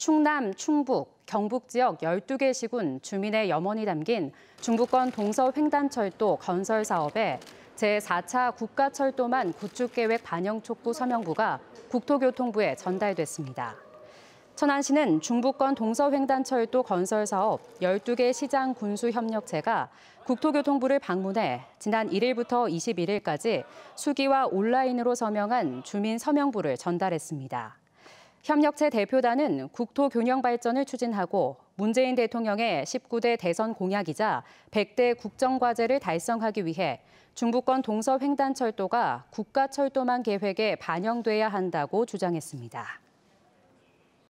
충남, 충북, 경북 지역 12개 시군 주민의 염원이 담긴 중부권 동서 횡단철도 건설 사업에 제4차 국가철도만 구축계획 반영 촉구 서명부가 국토교통부에 전달됐습니다. 천안시는 중부권 동서횡단철도 건설 사업 12개 시장 군수 협력체가 국토교통부를 방문해 지난 1일부터 21일까지 수기와 온라인으로 서명한 주민 서명부를 전달했습니다. 협력체 대표단은 국토 균형 발전을 추진하고 문재인 대통령의 19대 대선 공약이자 100대 국정과제를 달성하기 위해 중부권 동서횡단철도가 국가철도망 계획에 반영돼야 한다고 주장했습니다.